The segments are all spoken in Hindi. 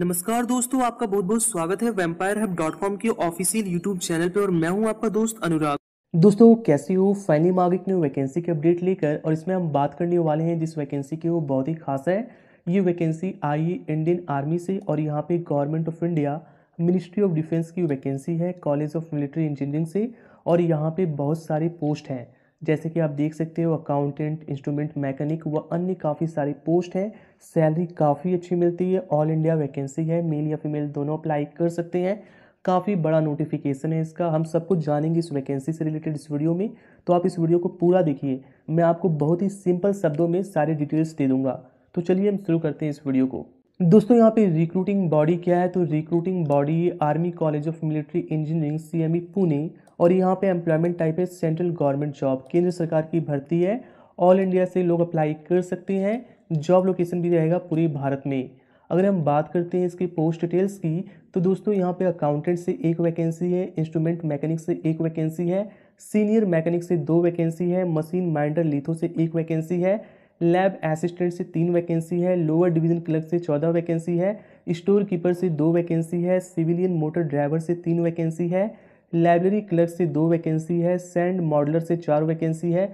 नमस्कार दोस्तों आपका बहुत बहुत स्वागत है वेम्पायर हब डॉट कॉम के ऑफिशियल यूट्यूब चैनल पर और मैं हूं आपका दोस्त अनुराग दोस्तों कैसे हो फाइनली मांग एक न्यू वैकेंसी की अपडेट लेकर और इसमें हम बात करने वाले हैं जिस वैकेंसी की वो बहुत ही खास है ये वैकेंसी आई इंडियन आर्मी से और यहाँ पे government of India ministry of defence की वैकेंसी है कॉलेज ऑफ मिलिट्री इंजीनियरिंग से और यहाँ पे बहुत सारे पोस्ट हैं जैसे कि आप देख सकते हो अकाउंटेंट इंस्ट्रूमेंट मैकेनिक व अन्य काफ़ी सारी पोस्ट हैं सैलरी काफ़ी अच्छी मिलती है ऑल इंडिया वैकेंसी है मेल या फीमेल दोनों अप्लाई कर सकते हैं काफ़ी बड़ा नोटिफिकेशन है इसका हम सब कुछ जानेंगे इस वैकेंसी से रिलेटेड इस वीडियो में तो आप इस वीडियो को पूरा देखिए मैं आपको बहुत ही सिंपल शब्दों में सारी डिटेल्स दे दूँगा तो चलिए हम शुरू करते हैं इस वीडियो को दोस्तों यहाँ पे रिक्रूटिंग बॉडी क्या है तो recruiting body army college of military engineering सी पुणे और यहाँ पे एम्प्लॉयमेंट टाइप है सेंट्रल गवर्नमेंट जॉब केंद्र सरकार की भर्ती है ऑल इंडिया से लोग अप्लाई कर सकते हैं जॉब लोकेशन भी रहेगा पूरे भारत में अगर हम बात करते हैं इसकी पोस्ट डिटेल्स की तो दोस्तों यहाँ पे अकाउंटेंट से एक वैकेंसी है इंस्ट्रूमेंट मैकेनिक से एक वैकेंसी है सीनियर मैकेनिक से दो वैकेंसी है मशीन माइंडर लिथो से एक वैकेंसी है लैब असिस्टेंट से तीन वैकेंसी है लोअर डिवीजन क्लर्क से चौदह वैकेंसी है स्टोर कीपर से दो वैकेंसी है सिविलियन मोटर ड्राइवर से तीन वैकेंसी है लाइब्रेरी क्लर्क से दो वैकेंसी है सैंड मॉडलर से चार वैकेंसी है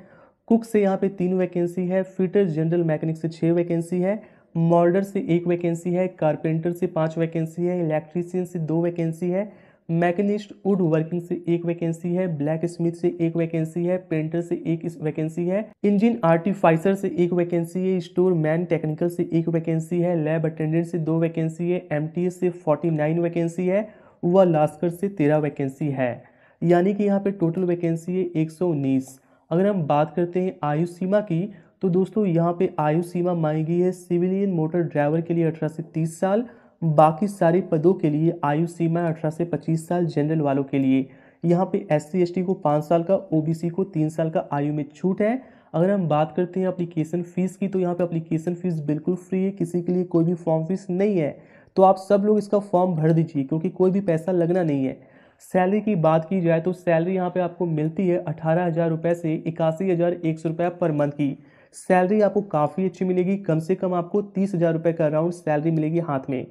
कुक से यहाँ पे तीन वैकेंसी है फिटर जनरल मैकेनिक से छः वैकेंसी है मॉडलर से एक वैकेंसी है कारपेंटर से पाँच वैकेंसी है इलेक्ट्रीसियन से दो वैकेंसी है मैकेनिस्ट वुड वर्किंग से एक वैकेंसी है ब्लैक स्मिथ से एक वैकेंसी है पेंटर से एक वैकेंसी है इंजन आर्टिफाइसर से एक वैकेंसी है स्टोर मैन टेक्निकल से एक वैकेंसी है लैब अटेंडेंट से दो वैकेंसी है एम से फोर्टी नाइन वैकेंसी है व लास्कर से तेरह वैकेंसी है यानी कि यहाँ पे टोटल वैकेंसी है एक सौ उन्नीस अगर हम बात करते हैं आयु सीमा की तो दोस्तों यहाँ पे आयु सीमा मांगी है सिविलियन मोटर ड्राइवर के लिए अठारह से तीस साल बाकी सारे पदों के लिए आयु सीमा अठारह से पच्चीस साल जनरल वालों के लिए यहाँ पे एस सी को पाँच साल का ओबीसी को तीन साल का आयु में छूट है अगर हम बात करते हैं अप्लीकेशन फ़ीस की तो यहाँ पे अप्लीकेशन फ़ीस बिल्कुल फ्री है किसी के लिए कोई भी फॉर्म फीस नहीं है तो आप सब लोग इसका फॉर्म भर दीजिए क्योंकि कोई भी पैसा लगना नहीं है सैलरी की बात की जाए तो सैलरी यहाँ पे आपको मिलती है अठारह हज़ार रुपये से इक्यासी हज़ार एक सौ रुपये पर मंथ की सैलरी आपको काफ़ी अच्छी मिलेगी कम से कम आपको तीस हज़ार रुपये का अराउंड सैलरी मिलेगी हाथ में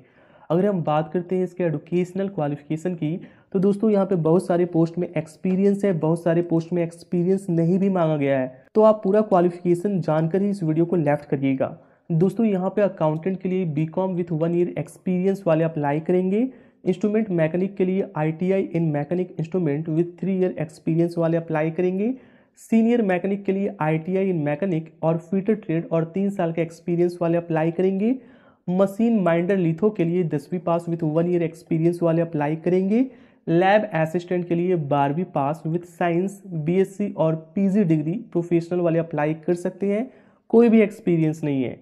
अगर हम बात करते हैं इसके एडुकेशनल क्वालिफिकेशन की तो दोस्तों यहाँ पे बहुत सारे पोस्ट में एक्सपीरियंस है बहुत सारे पोस्ट में एक्सपीरियंस नहीं भी मांगा गया है तो आप पूरा क्वालिफिकेशन जानकर ही इस वीडियो को लेफ्ट करिएगा दोस्तों यहाँ पे अकाउंटेंट के लिए B com with one year experience वाले अप्लाई करेंगे इंस्ट्रूमेंट मैकेनिक के लिए I in mechanic instrument with three year experience वाले अप्लाई करेंगे सीनियर मैकेनिक के लिए आई इन मैकेनिक और फीटर ट्रेड और तीन साल के एक्सपीरियंस वाले अप्लाई करेंगे मशीन माइंडर लिथो के लिए दसवीं pass with one year experience वाले अप्लाई करेंगे लैब असिस्टेंट के लिए बारहवीं पास विथ साइंस बीएससी और पीजी डिग्री प्रोफेशनल वाले अप्लाई कर सकते हैं कोई भी एक्सपीरियंस नहीं है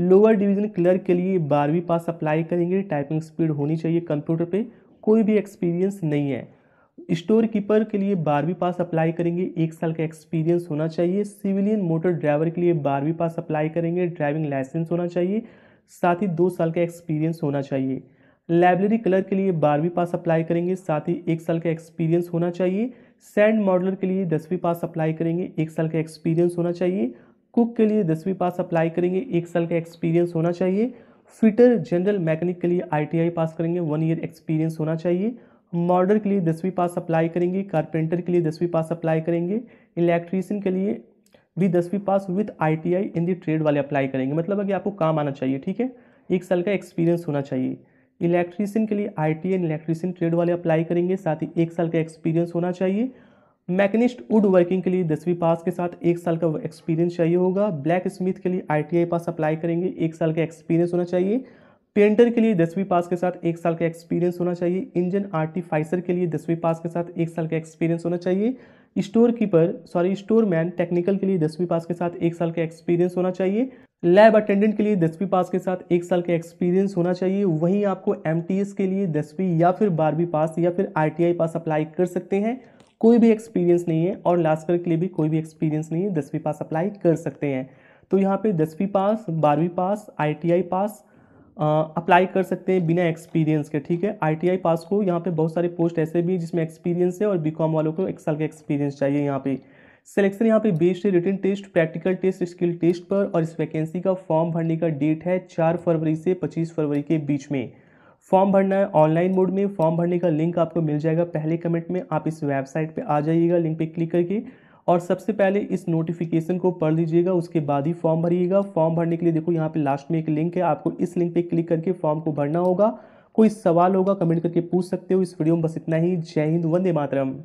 लोअर डिवीजन क्लर्क के लिए बारहवीं पास अप्लाई करेंगे टाइपिंग स्पीड होनी चाहिए कंप्यूटर पे कोई भी एक्सपीरियंस नहीं है स्टोर कीपर के लिए बारहवीं पास अप्लाई करेंगे एक साल का एक्सपीरियंस होना चाहिए सिविलियन मोटर ड्राइवर के लिए बारहवीं पास अप्लाई करेंगे ड्राइविंग लाइसेंस होना चाहिए साथ ही दो साल का एक्सपीरियंस होना चाहिए लाइब्रेरी कलर के लिए बारहवीं पास अप्लाई करेंगे साथ ही एक साल का एक्सपीरियंस होना चाहिए सैंड मॉडलर के लिए दसवीं पास अप्लाई करेंगे एक साल का एक्सपीरियंस होना चाहिए कुक के लिए दसवीं पास अप्लाई करेंगे एक साल का एक्सपीरियंस होना चाहिए फिटर जनरल मैकेनिक के लिए आईटीआई पास करेंगे वन ईयर एक्सपीरियंस होना चाहिए मॉडलर के लिए दसवीं पास अप्लाई करेंगे कारपेंटर के लिए दसवीं पास अप्लाई करेंगे इलेक्ट्रीशियन के लिए भी दसवीं pass with ITI in the trade वाले अप्लाई करेंगे मतलब अगर आपको काम आना चाहिए ठीक है एक साल का एक्सपीरियंस होना चाहिए इलेक्ट्रीशियन के लिए आई टी इलेक्ट्रीशियन ट्रेड वाले अप्लाई करेंगे साथ ही एक साल का एक्सपीरियंस होना चाहिए मैकेनिस्ट वुड वर्किंग के लिए दसवीं पास के साथ एक साल का एक्सपीरियंस चाहिए होगा ब्लैक स्मिथ के लिए आईटीआई पास अप्लाई करेंगे एक साल का एक्सपीरियंस होना चाहिए पेंटर के लिए दसवीं पास के साथ एक साल का एक्सपीरियंस होना चाहिए इंजन आर्टिफाइसर के लिए दसवीं पास के साथ एक साल का एक्सपीरियंस होना चाहिए store keeper sorry store man technical के लिए दसवीं पास के साथ एक साल का एक्सपीरियंस होना चाहिए लैब अटेंडेंट के लिए दसवीं पास के साथ एक साल का एक्सपीरियंस होना चाहिए वहीं आपको एम के लिए दसवीं या फिर बारहवीं पास या फिर आई पास अप्लाई कर सकते हैं कोई भी एक्सपीरियंस नहीं है और लास्कर के लिए भी कोई भी एक्सपीरियंस नहीं है दसवीं पास अप्लाई कर सकते हैं तो यहाँ पे दसवीं पास बारहवीं पास आई पास अप्लाई कर सकते हैं बिना एक्सपीरियंस के ठीक है आईटीआई पास को यहाँ पे बहुत सारे पोस्ट ऐसे भी हैं जिसमें एक्सपीरियंस है और बीकॉम वालों को एक साल का एक्सपीरियंस चाहिए यहाँ पे सिलेक्शन यहाँ पे बेस्ड है written test practical test skill test पर और इस वैकेंसी का फॉर्म भरने का डेट है चार फरवरी से पच्चीस फरवरी के बीच में फॉर्म भरना है ऑनलाइन मोड में फॉर्म भरने का लिंक आपको मिल जाएगा पहले कमेंट में आप इस वेबसाइट पर आ जाइएगा लिंक पर क्लिक करके और सबसे पहले इस नोटिफिकेशन को पढ़ लीजिएगा उसके बाद ही फॉर्म भरिएगा फॉर्म भरने के लिए देखो यहाँ पे लास्ट में एक लिंक है आपको इस लिंक पे क्लिक करके फॉर्म को भरना होगा कोई सवाल होगा कमेंट करके पूछ सकते हो इस वीडियो में बस इतना ही जय हिंद वंदे मातरम